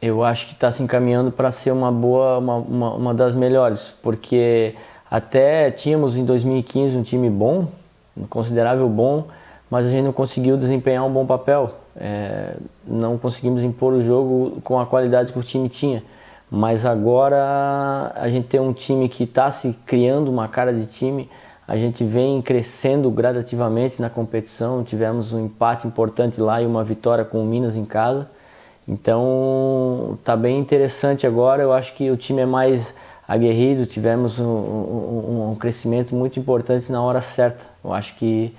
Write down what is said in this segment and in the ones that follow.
eu acho que está se encaminhando para ser uma boa, uma, uma, uma, das melhores, porque até tínhamos em 2015 um time bom, um considerável bom, mas a gente não conseguiu desempenhar um bom papel, é, não conseguimos impor o jogo com a qualidade que o time tinha. Mas agora a gente tem um time que está se criando uma cara de time, a gente vem crescendo gradativamente na competição, tivemos um empate importante lá e uma vitória com o Minas em casa. Então tá bem interessante agora. Eu acho que o time é mais aguerrido. Tivemos um, um, um crescimento muito importante na hora certa. Eu acho que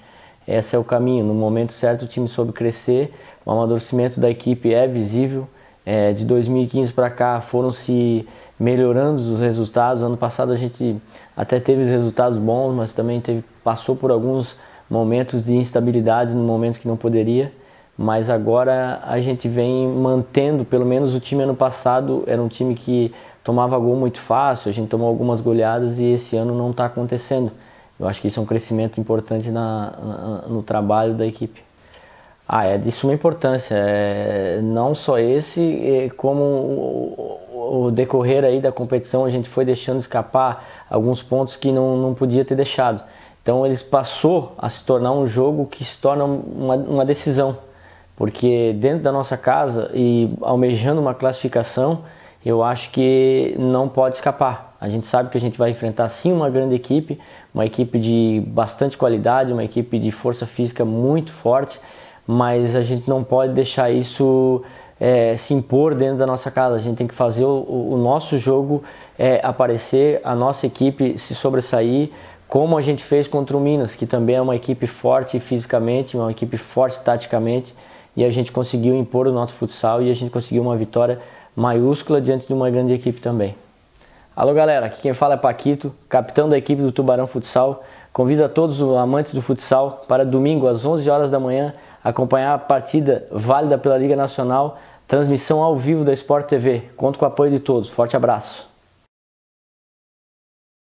esse é o caminho. No momento certo, o time soube crescer. O amadurecimento da equipe é visível. É, de 2015 para cá foram se melhorando os resultados. Ano passado a gente até teve resultados bons, mas também teve, passou por alguns momentos de instabilidade, momentos que não poderia mas agora a gente vem mantendo, pelo menos o time ano passado era um time que tomava gol muito fácil, a gente tomou algumas goleadas e esse ano não está acontecendo. Eu acho que isso é um crescimento importante na, na, no trabalho da equipe. Ah, é de suma importância, é, não só esse, é, como o, o, o, decorrer aí da competição a gente foi deixando escapar alguns pontos que não, não podia ter deixado. Então eles passou a se tornar um jogo que se torna uma, uma decisão, porque dentro da nossa casa e almejando uma classificação, eu acho que não pode escapar. A gente sabe que a gente vai enfrentar sim uma grande equipe, uma equipe de bastante qualidade, uma equipe de força física muito forte, mas a gente não pode deixar isso é, se impor dentro da nossa casa. A gente tem que fazer o, o nosso jogo é, aparecer, a nossa equipe se sobressair, como a gente fez contra o Minas, que também é uma equipe forte fisicamente, uma equipe forte taticamente e a gente conseguiu impor o nosso futsal e a gente conseguiu uma vitória maiúscula diante de uma grande equipe também. Alô galera, aqui quem fala é Paquito, capitão da equipe do Tubarão Futsal. Convido a todos os amantes do futsal para domingo às 11 horas da manhã acompanhar a partida válida pela Liga Nacional, transmissão ao vivo da Sport TV. Conto com o apoio de todos. Forte abraço.